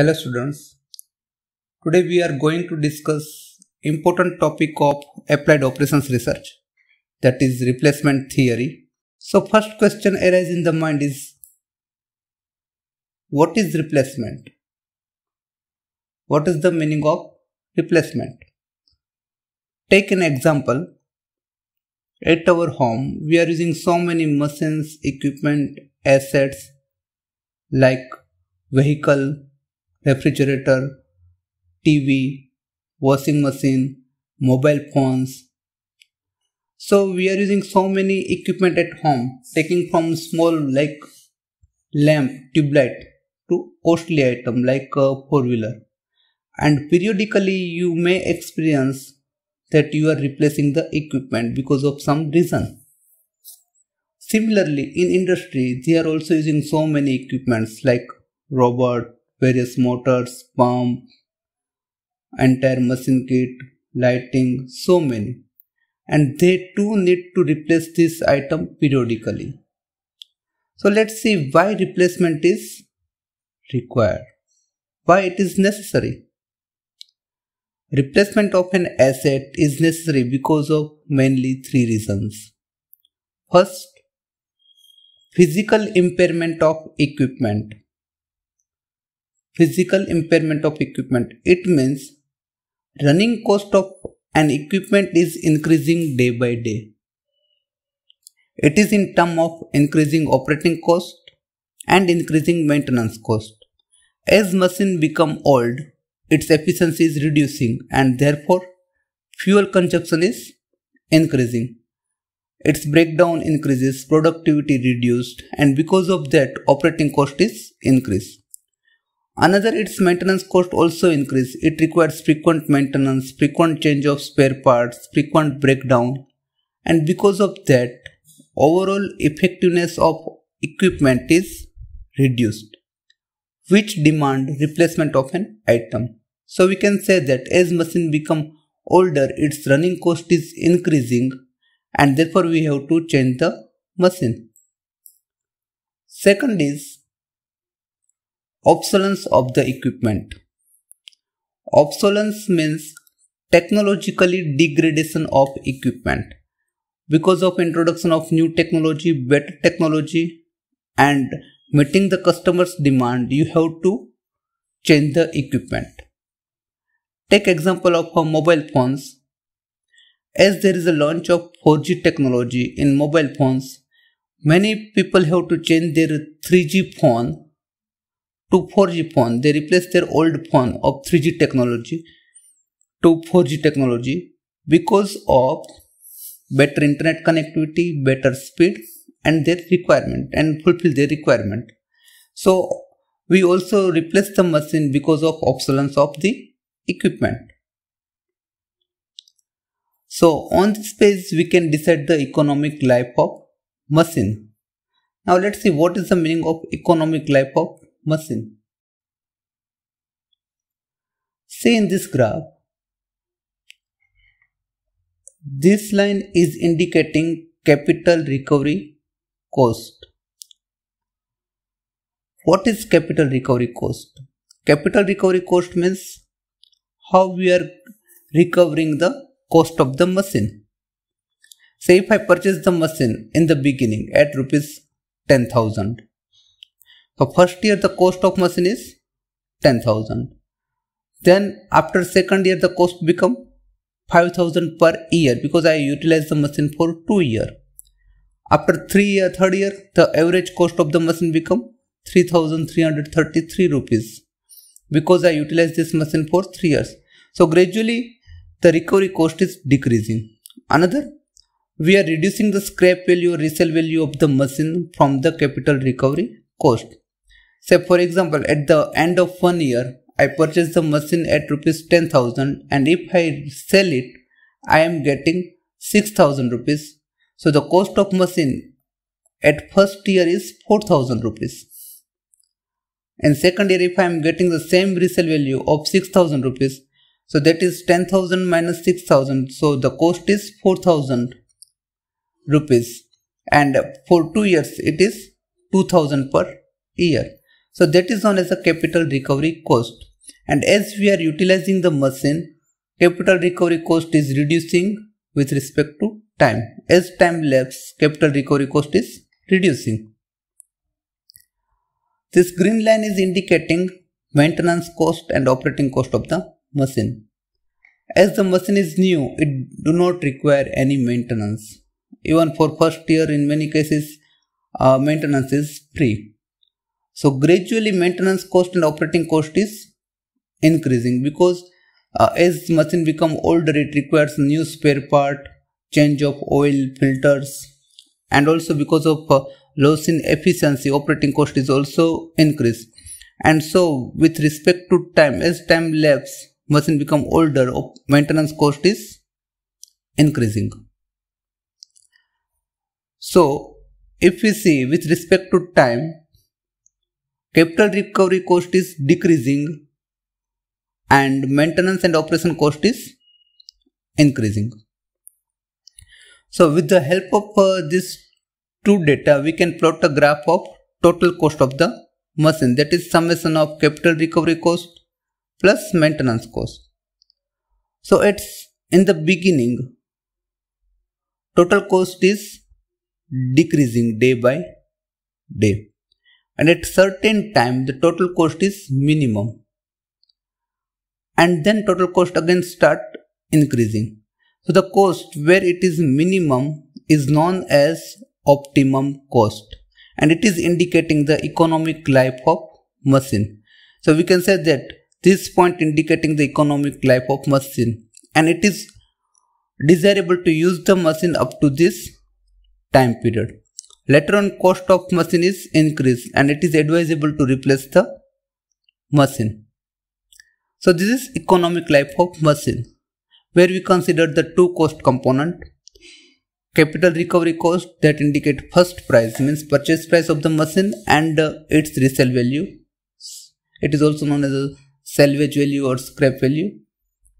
Hello students. Today we are going to discuss important topic of applied operations research that is replacement theory. So first question arises in the mind is what is replacement? What is the meaning of replacement? Take an example. At our home, we are using so many machines, equipment, assets like vehicle, refrigerator, TV, washing machine, mobile phones. So we are using so many equipment at home, taking from small like lamp, tube light to costly item like a four wheeler. And periodically you may experience that you are replacing the equipment because of some reason. Similarly, in industry, they are also using so many equipments like robot, various motors, pump, entire machine kit, lighting, so many. And they too need to replace this item periodically. So let's see why replacement is required, why it is necessary. Replacement of an asset is necessary because of mainly three reasons. First, physical impairment of equipment physical impairment of equipment. It means running cost of an equipment is increasing day by day. It is in term of increasing operating cost and increasing maintenance cost. As machine become old, its efficiency is reducing and therefore fuel consumption is increasing. Its breakdown increases, productivity reduced and because of that operating cost is increased. Another its maintenance cost also increase. It requires frequent maintenance, frequent change of spare parts, frequent breakdown and because of that overall effectiveness of equipment is reduced which demand replacement of an item. So we can say that as machine become older its running cost is increasing and therefore we have to change the machine. Second is Obsolescence of the equipment. Obsolescence means technologically degradation of equipment because of introduction of new technology, better technology and meeting the customer's demand you have to change the equipment. Take example of our mobile phones. As there is a launch of 4G technology in mobile phones, many people have to change their 3G phone to 4G phone. They replaced their old phone of 3G technology to 4G technology because of better internet connectivity, better speed and their requirement and fulfill their requirement. So we also replace the machine because of obsolescence of the equipment. So on this page we can decide the economic life of machine. Now let's see what is the meaning of economic life of machine. Say in this graph, this line is indicating capital recovery cost. What is capital recovery cost? Capital recovery cost means how we are recovering the cost of the machine. Say if I purchase the machine in the beginning at rupees 10,000 for first year, the cost of machine is 10,000. Then after second year, the cost become 5,000 per year because I utilize the machine for two year. After three year, third year, the average cost of the machine become 3,333 rupees because I utilize this machine for three years. So gradually, the recovery cost is decreasing. Another we are reducing the scrap value or resale value of the machine from the capital recovery cost. Say for example, at the end of one year, I purchase the machine at rupees 10,000 and if I sell it, I am getting 6,000 rupees. So the cost of machine at first year is 4,000 rupees. And second year if I am getting the same resale value of 6,000 rupees, so that is 10,000 minus 6,000. So the cost is 4,000 rupees. And for two years, it is 2,000 per year. So that is known as a capital recovery cost. And as we are utilizing the machine, capital recovery cost is reducing with respect to time. As time lapses, capital recovery cost is reducing. This green line is indicating maintenance cost and operating cost of the machine. As the machine is new, it do not require any maintenance. Even for first year, in many cases, uh, maintenance is free. So gradually maintenance cost and operating cost is increasing because uh, as machine become older it requires new spare part, change of oil filters and also because of uh, loss in efficiency operating cost is also increased. And so with respect to time as time lapse machine become older maintenance cost is increasing. So if we see with respect to time capital recovery cost is decreasing and maintenance and operation cost is increasing. So with the help of uh, these two data we can plot a graph of total cost of the machine that is summation of capital recovery cost plus maintenance cost. So it's in the beginning total cost is decreasing day by day and at certain time the total cost is minimum and then total cost again start increasing. So the cost where it is minimum is known as optimum cost and it is indicating the economic life of machine. So we can say that this point indicating the economic life of machine and it is desirable to use the machine up to this time period. Later on cost of machine is increased and it is advisable to replace the machine. So this is economic life of machine where we consider the two cost component capital recovery cost that indicate first price means purchase price of the machine and uh, its resale value it is also known as a salvage value or scrap value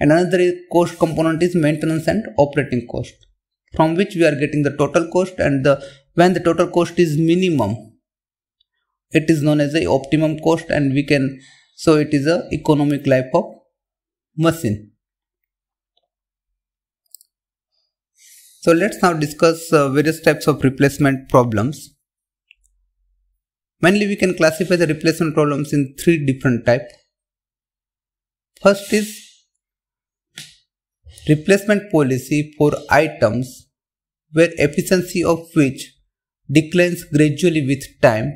and another cost component is maintenance and operating cost from which we are getting the total cost and the when the total cost is minimum it is known as the optimum cost and we can so it is a economic life of machine so let's now discuss uh, various types of replacement problems mainly we can classify the replacement problems in three different types first is replacement policy for items where efficiency of which declines gradually with time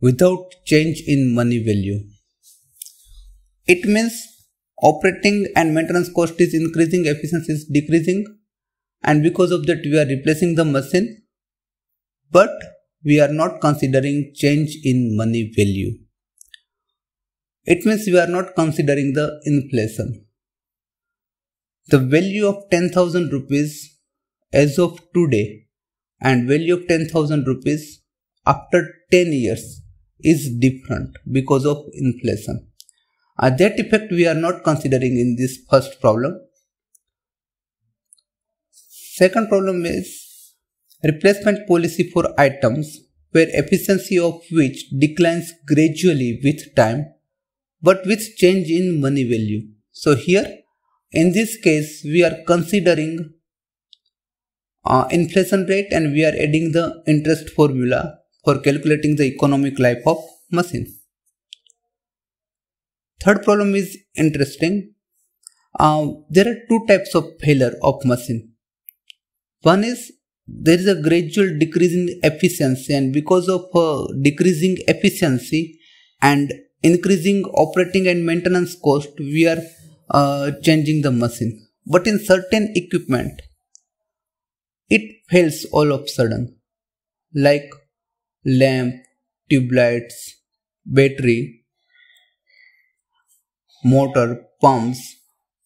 without change in money value. It means operating and maintenance cost is increasing, efficiency is decreasing, and because of that, we are replacing the machine, but we are not considering change in money value. It means we are not considering the inflation. The value of 10,000 rupees as of today and value of 10,000 rupees after 10 years is different because of inflation. Uh, that effect we are not considering in this first problem. Second problem is replacement policy for items where efficiency of which declines gradually with time but with change in money value. So here in this case we are considering uh, inflation rate and we are adding the interest formula for calculating the economic life of machine. Third problem is interesting. Uh, there are two types of failure of machine. One is there is a gradual decrease in efficiency and because of uh, decreasing efficiency and increasing operating and maintenance cost, we are uh, changing the machine. But in certain equipment, it fails all of a sudden, like lamp, tube lights, battery, motor, pumps,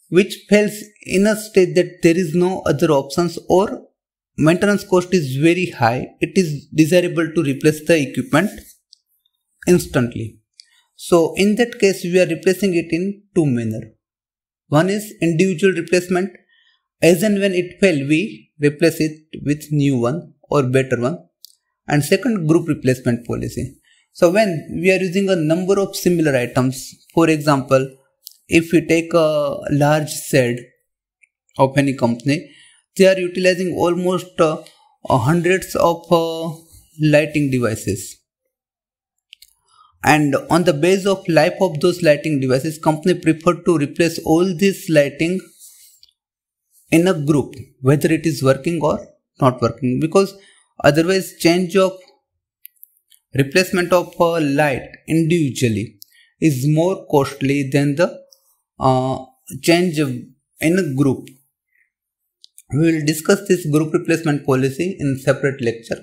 which fails in a state that there is no other options or maintenance cost is very high. It is desirable to replace the equipment instantly. So in that case, we are replacing it in two manner. One is individual replacement. As and when it fails we replace it with new one or better one. And second, group replacement policy. So when we are using a number of similar items, for example, if we take a large set of any company, they are utilizing almost uh, hundreds of uh, lighting devices. And on the base of life of those lighting devices, company prefer to replace all these lighting in a group whether it is working or not working because otherwise change of replacement of a light individually is more costly than the uh, change in a group we will discuss this group replacement policy in separate lecture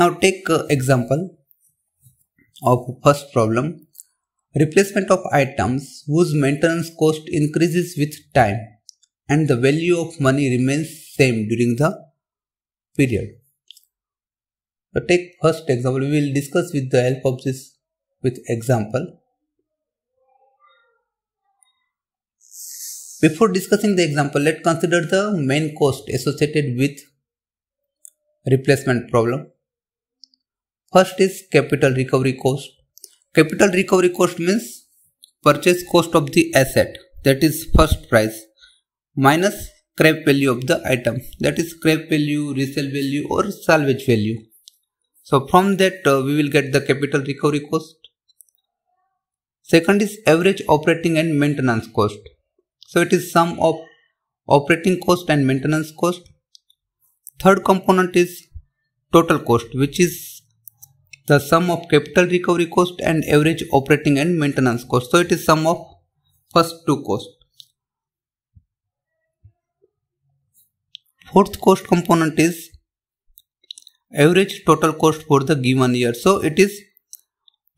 now take uh, example of first problem Replacement of items whose maintenance cost increases with time and the value of money remains same during the period. So take first example, we will discuss with the help of this with example. Before discussing the example, let's consider the main cost associated with replacement problem. First is capital recovery cost. Capital recovery cost means purchase cost of the asset that is first price minus scrap value of the item that is scrap value, resale value or salvage value. So from that uh, we will get the capital recovery cost. Second is average operating and maintenance cost. So it is sum of operating cost and maintenance cost. Third component is total cost which is the sum of capital recovery cost and average operating and maintenance cost. So it is sum of first two costs. Fourth cost component is average total cost for the given year. So it is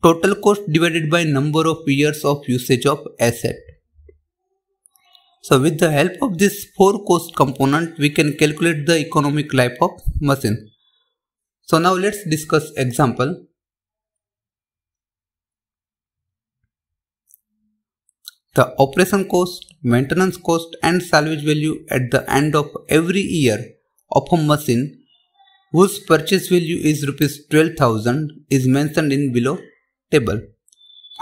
total cost divided by number of years of usage of asset. So with the help of this four cost component, we can calculate the economic life of machine. So now let's discuss example. The operation cost, maintenance cost and salvage value at the end of every year of a machine whose purchase value is rupees 12000 is mentioned in below table.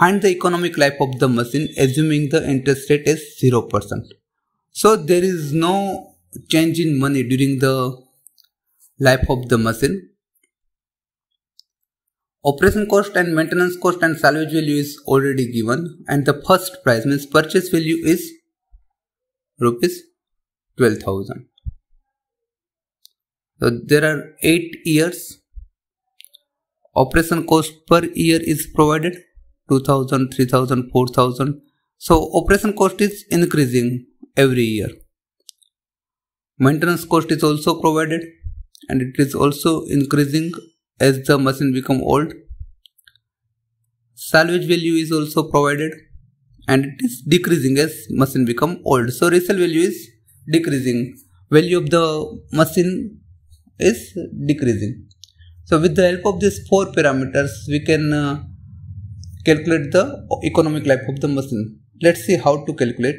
Find the economic life of the machine assuming the interest rate is 0%. So there is no change in money during the life of the machine Operation cost and maintenance cost and salvage value is already given and the first price means purchase value is rupees 12,000. So there are 8 years. Operation cost per year is provided 2000, 3000, 4000. So operation cost is increasing every year. Maintenance cost is also provided and it is also increasing as the machine become old. Salvage value is also provided and it is decreasing as machine become old. So resale value is decreasing. Value of the machine is decreasing. So with the help of these four parameters, we can uh, calculate the economic life of the machine. Let's see how to calculate.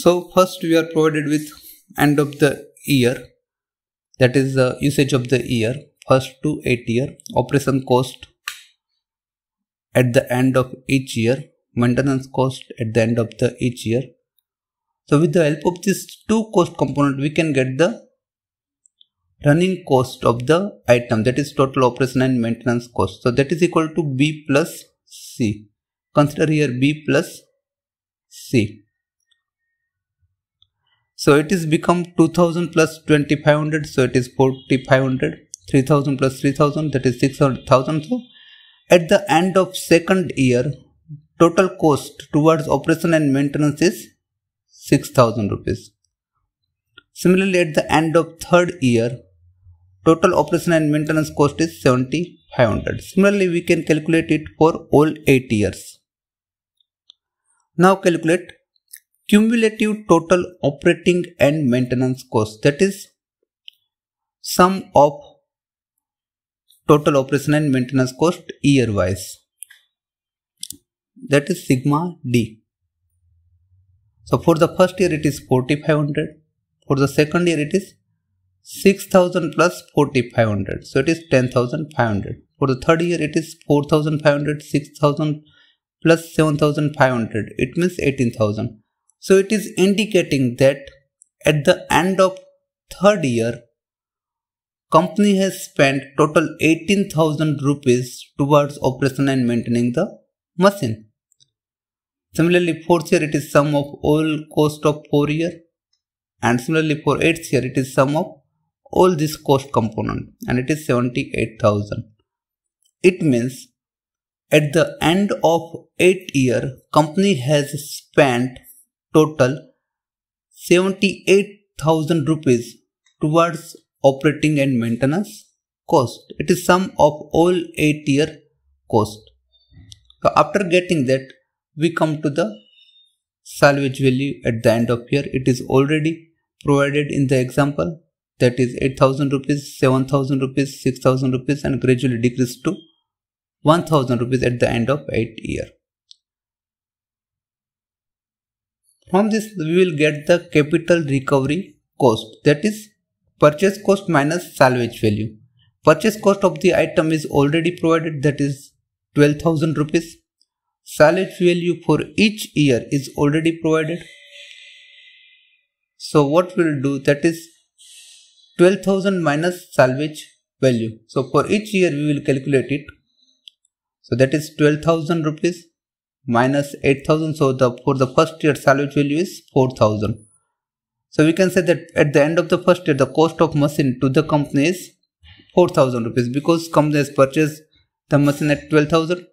So first we are provided with end of the year that is the usage of the year first to eight year operation cost at the end of each year maintenance cost at the end of the each year so with the help of these two cost component we can get the running cost of the item that is total operation and maintenance cost so that is equal to b plus c consider here b plus c so it is become 2000 plus 2500. So it is 4500. 3000 plus 3000 that is 6000. So at the end of second year, total cost towards operation and maintenance is 6000 rupees. Similarly, at the end of third year, total operation and maintenance cost is 7500. Similarly, we can calculate it for all 8 years. Now calculate cumulative total operating and maintenance cost that is sum of total operation and maintenance cost year wise that is sigma d so for the first year it is 4500 for the second year it is 6000 plus 4500 so it is 10500 for the third year it is 4500 6000 plus 7500 it means 18000 so it is indicating that at the end of third year, company has spent total 18,000 rupees towards operation and maintaining the machine. Similarly, fourth year it is sum of all cost of four year and similarly for eighth year it is sum of all this cost component and it is 78,000. It means at the end of 8 year company has spent total 78,000 rupees towards operating and maintenance cost. It is sum of all 8 year cost. So after getting that, we come to the salvage value at the end of year. It is already provided in the example that is 8000 rupees, 7000 rupees, 6000 rupees and gradually decrease to 1000 rupees at the end of 8 year. From this we will get the capital recovery cost that is purchase cost minus salvage value. Purchase cost of the item is already provided that is 12,000 rupees. Salvage value for each year is already provided. So what we'll do that is 12,000 minus salvage value. So for each year we will calculate it. So that is 12,000 rupees minus 8000 so the for the first year salary value is 4000 so we can say that at the end of the first year the cost of machine to the company is 4000 rupees because company has purchased the machine at 12000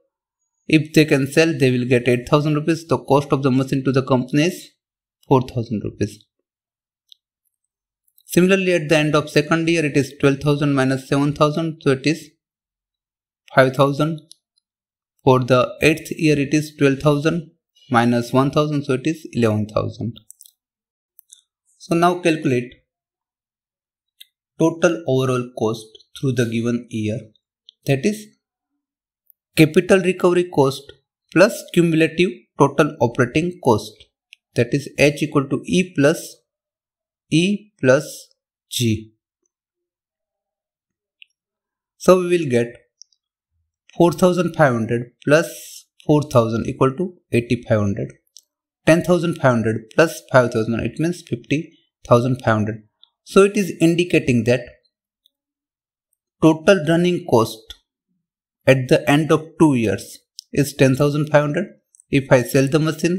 if they can sell they will get 8000 rupees the cost of the machine to the company is 4000 rupees similarly at the end of second year it is 12000 minus 7000 so it is 5000 for the eighth year it is 12,000 minus 1000 so it is 11,000. So now calculate total overall cost through the given year that is capital recovery cost plus cumulative total operating cost that is H equal to E plus E plus G. So we will get 4500 plus 4000 equal to 8500 10500 plus 5000 it means 50500 so it is indicating that total running cost at the end of 2 years is 10500 if i sell the machine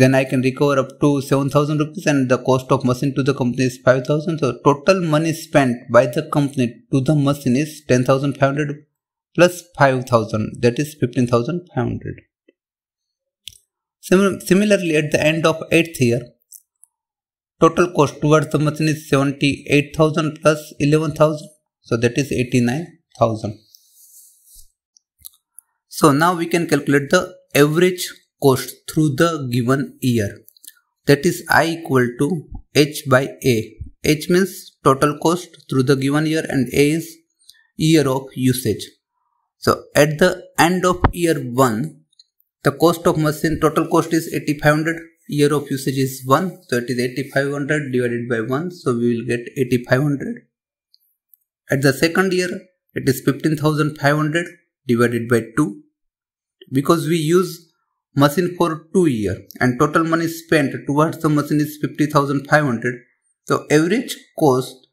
then I can recover up to 7000 rupees and the cost of machine to the company is 5000 so total money spent by the company to the machine is 10500 plus 5000 that is 15500 similarly at the end of 8th year total cost towards the machine is 78000 plus 11000 so that is 89000 so now we can calculate the average cost through the given year that is i equal to h by a h means total cost through the given year and a is year of usage so at the end of year 1, the cost of machine total cost is 8500, year of usage is 1, so it is 8500 divided by 1, so we will get 8500. At the second year, it is 15500 divided by 2 because we use machine for 2 year and total money spent towards the machine is 50500 so average cost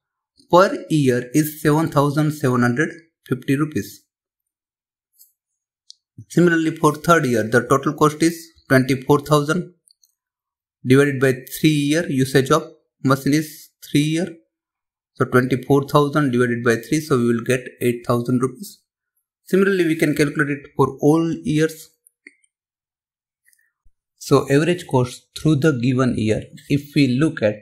per year is 7750 rupees Similarly, for third year, the total cost is 24,000 divided by 3 year usage of machine is 3 year. So 24,000 divided by 3, so we will get 8,000 rupees. Similarly, we can calculate it for all years. So average cost through the given year, if we look at,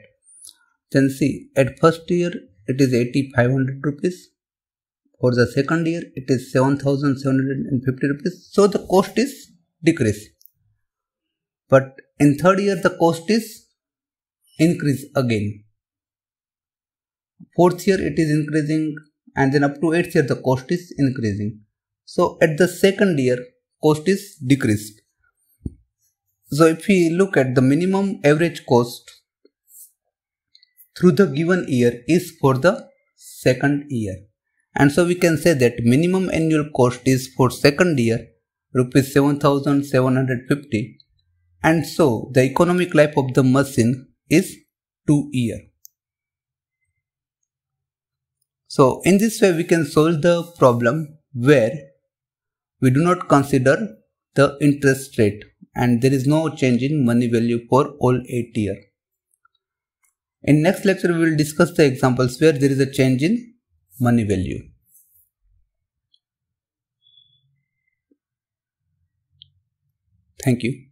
then see at first year it is 8500 rupees for the second year it is 7750 rupees so the cost is decrease but in third year the cost is increase again fourth year it is increasing and then up to eighth year the cost is increasing so at the second year cost is decreased so if we look at the minimum average cost through the given year is for the second year and so we can say that minimum annual cost is for second year rupees 7750 and so the economic life of the machine is 2 year. So in this way we can solve the problem where we do not consider the interest rate and there is no change in money value for all 8 year. In next lecture we will discuss the examples where there is a change in money value. Thank you.